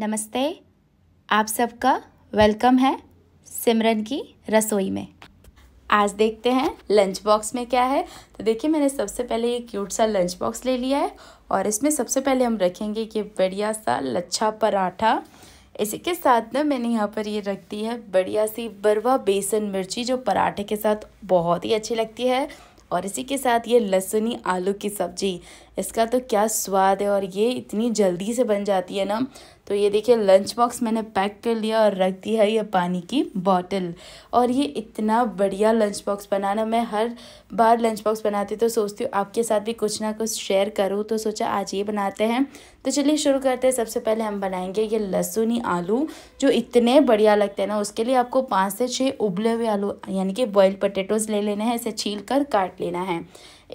नमस्ते आप सबका वेलकम है सिमरन की रसोई में आज देखते हैं लंच बॉक्स में क्या है तो देखिए मैंने सबसे पहले ये क्यूट सा लंच बॉक्स ले लिया है और इसमें सबसे पहले हम रखेंगे कि बढ़िया सा लच्छा पराठा इसी के साथ ना मैंने यहाँ पर ये रख दी है बढ़िया सी बरवा बेसन मिर्ची जो पराठे के साथ बहुत ही अच्छी लगती है और इसी के साथ ये लहसुनी आलू की सब्ज़ी इसका तो क्या स्वाद है और ये इतनी जल्दी से बन जाती है ना तो ये देखिए लंच बॉक्स मैंने पैक कर लिया और रख दिया है ये पानी की बॉटल और ये इतना बढ़िया लंच बॉक्स बनाना मैं हर बार लंच बॉक्स बनाती तो सोचती हूँ आपके साथ भी कुछ ना कुछ शेयर करूँ तो सोचा आज ये बनाते हैं तो चलिए शुरू करते हैं सबसे पहले हम बनाएंगे ये लहसुनी आलू जो इतने बढ़िया लगते हैं ना उसके लिए आपको पाँच से छः उबले हुए आलू यानी कि बॉयल पटेटोज़ ले लेने हैं इसे छील कर काट लेना है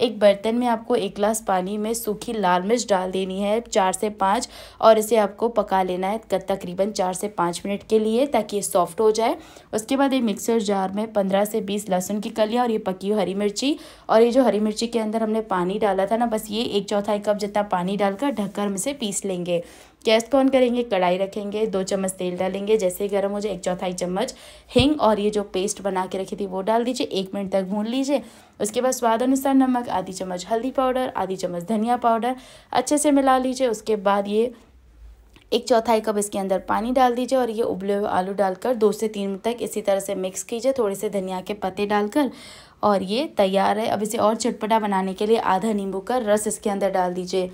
एक बर्तन में आपको एक ग्लास पानी में सूखी लाल मिर्च डाल देनी है चार से पाँच और इसे आपको पका लेना है तकरीबन चार से पाँच मिनट के लिए ताकि ये सॉफ्ट हो जाए उसके बाद ये मिक्सर जार में पंद्रह से बीस लहसुन की कलियाँ और ये पकी हुई हरी मिर्ची और ये जो हरी मिर्ची के अंदर हमने पानी डाला था ना बस ये एक चौथाई कप जितना पानी डालकर ढककर हम इसे पीस लेंगे गैस को ऑन करेंगे कढ़ाई रखेंगे दो चम्मच तेल डालेंगे जैसे ही गर्म हो जाए एक चौथाई चम्मच हिंग और ये जो पेस्ट बना के रखी थी वो डाल दीजिए एक मिनट तक भून लीजिए उसके बाद स्वाद अनुसार नमक आधी चम्मच हल्दी पाउडर आधी चम्मच धनिया पाउडर अच्छे से मिला लीजिए उसके बाद ये एक चौथाई कप इसके अंदर पानी डाल दीजिए और ये उबले हुए आलू डालकर दो से तीन मिनट तक इसी तरह से मिक्स कीजिए थोड़े से धनिया के पत्ते डालकर और ये तैयार है अब इसे और चटपटा बनाने के लिए आधा नींबू का रस इसके अंदर डाल दीजिए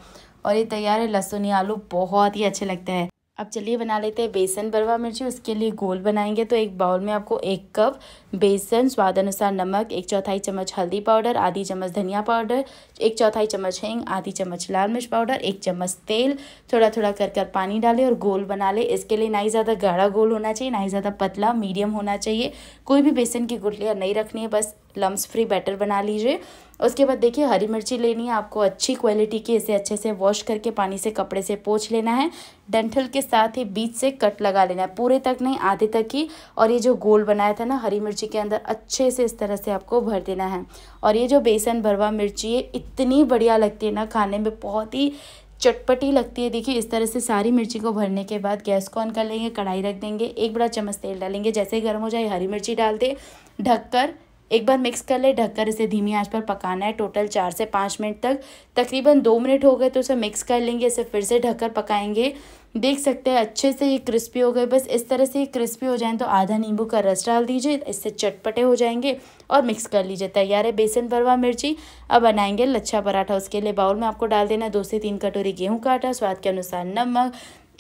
और ये तैयार है लहसुन आलू बहुत ही अच्छे लगते हैं अब चलिए बना लेते हैं बेसन बरवा मिर्ची उसके लिए गोल बनाएंगे तो एक बाउल में आपको एक कप बेसन स्वाद अनुसार नमक एक चौथाई चम्मच हल्दी पाउडर आधी चम्मच धनिया पाउडर एक चौथाई चम्मच हिंग आधी चम्मच लाल मिर्च पाउडर एक चम्मच तेल थोड़ा थोड़ा कर कर पानी डालें और गोल बना लें इसके लिए ना ही ज़्यादा गाढ़ा गोल होना चाहिए ना ही ज़्यादा पतला मीडियम होना चाहिए कोई भी बेसन की गुटलियाँ नहीं रखनी है बस लम्स फ्री बैटर बना लीजिए उसके बाद देखिए हरी मिर्ची लेनी है आपको अच्छी क्वालिटी की इसे अच्छे से वॉश करके पानी से कपड़े से पोछ लेना है डेंटल के साथ ही बीच से कट लगा लेना है पूरे तक नहीं आधे तक ही और ये जो गोल बनाया था ना हरी मिर्ची के अंदर अच्छे से इस तरह से आपको भर देना है और ये जो बेसन भरवा मिर्ची है इतनी बढ़िया लगती है ना खाने में बहुत ही चटपटी लगती है देखिए इस तरह से सारी मिर्ची को भरने के बाद गैस को ऑन कर लेंगे कढ़ाई रख देंगे एक बड़ा चम्मच तेल डालेंगे जैसे गर्म हो जाए हरी मिर्ची डाल दे ढककर एक बार मिक्स कर ले ढककर इसे धीमी आंच पर पकाना है टोटल चार से पाँच मिनट तक तकरीबन दो मिनट हो गए तो उसे मिक्स कर लेंगे इसे फिर से ढककर पकाएंगे देख सकते हैं अच्छे से ये क्रिस्पी हो गए बस इस तरह से ये क्रिस्पी हो जाए तो आधा नींबू का रस डाल दीजिए इससे चटपटे हो जाएंगे और मिक्स कर लीजिए तैयार है बेसन भरवा मिर्ची अब बनाएंगे लच्छा पराठा उसके लिए बाउल में आपको डाल देना दो से तीन कटोरी गेहूँ का आटा स्वाद के अनुसार नमक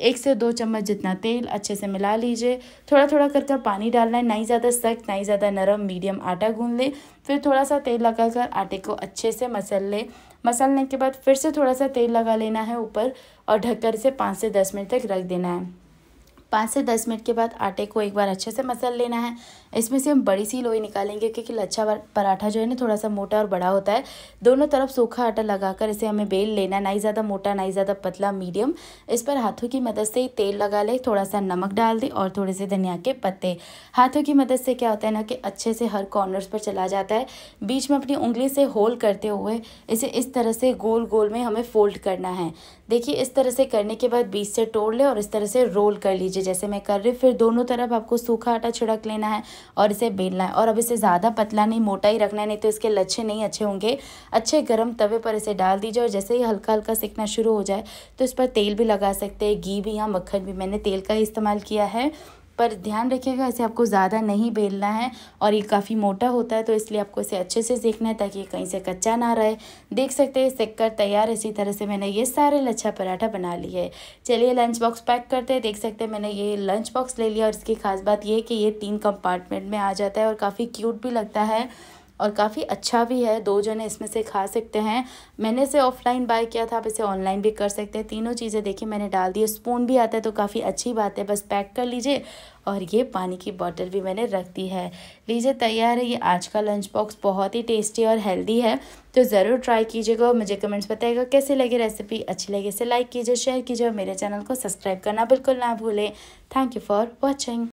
एक से दो चम्मच जितना तेल अच्छे से मिला लीजिए थोड़ा थोड़ा कर कर पानी डालना है ना ही ज़्यादा सख्त ना ही ज़्यादा नरम मीडियम आटा गूंद लें फिर थोड़ा सा तेल लगाकर आटे को अच्छे से मसल लें मसलने के बाद फिर से थोड़ा सा तेल लगा लेना है ऊपर और ढककर से पाँच से दस मिनट तक रख देना है पाँच से दस मिनट के बाद आटे को एक बार अच्छे से मसल लेना है इसमें से हम बड़ी सी लोई निकालेंगे क्योंकि लच्छा पराठा जो है ना थोड़ा सा मोटा और बड़ा होता है दोनों तरफ सूखा आटा लगाकर इसे हमें बेल लेना ना ही ज़्यादा मोटा ना ही ज़्यादा पतला मीडियम इस पर हाथों की मदद से तेल लगा ले थोड़ा सा नमक डाल दे और थोड़े से धनिया के पत्ते हाथों की मदद से क्या होता है ना कि अच्छे से हर कॉर्नर्स पर चला जाता है बीच में अपनी उंगली से होल करते हुए इसे इस तरह से गोल गोल में हमें फोल्ड करना है देखिए इस तरह से करने के बाद बीच से तोड़ ले और इस तरह से रोल कर लीजिए लीजिए जैसे मैं कर रही फिर दोनों तरफ आपको सूखा आटा छिड़क लेना है और इसे बेलना है और अब इसे ज़्यादा पतला नहीं मोटा ही रखना है नहीं तो इसके लच्छे नहीं अच्छे होंगे अच्छे गर्म तवे पर इसे डाल दीजिए और जैसे ही हल्का हल्का सीखना शुरू हो जाए तो इस पर तेल भी लगा सकते हैं घी भी या मक्खन भी मैंने तेल का ही इस्तेमाल किया है पर ध्यान रखिएगा इसे आपको ज़्यादा नहीं बेलना है और ये काफ़ी मोटा होता है तो इसलिए आपको इसे अच्छे से सेकना है ताकि ये कहीं से कच्चा ना रहे देख सकते हैं सेक कर तैयार इसी तरह से मैंने ये सारे लच्छा पराठा बना लिए है चलिए लंच बॉक्स पैक करते हैं देख सकते हैं मैंने ये लंच बॉक्स ले लिया और इसकी खास बात ये है कि ये तीन कंपार्टमेंट में आ जाता है और काफ़ी क्यूट भी लगता है और काफ़ी अच्छा भी है दो जने इसमें से खा सकते हैं मैंने इसे ऑफलाइन बाय किया था आप इसे ऑनलाइन भी कर सकते हैं तीनों चीज़ें देखिए मैंने डाल दी स्पून भी आता है तो काफ़ी अच्छी बात है बस पैक कर लीजिए और ये पानी की बॉटल भी मैंने रख दी है लीजिए तैयार है ये आज का लंच बॉक्स बहुत ही टेस्टी और हेल्दी है तो ज़रूर ट्राई कीजिएगा और मुझे कमेंट्स बताइएगा कैसे लगे रेसिपी अच्छी लगी इसे लाइक कीजिए शेयर कीजिए और मेरे चैनल को सब्सक्राइब करना बिल्कुल ना भूलें थैंक यू फॉर वॉचिंग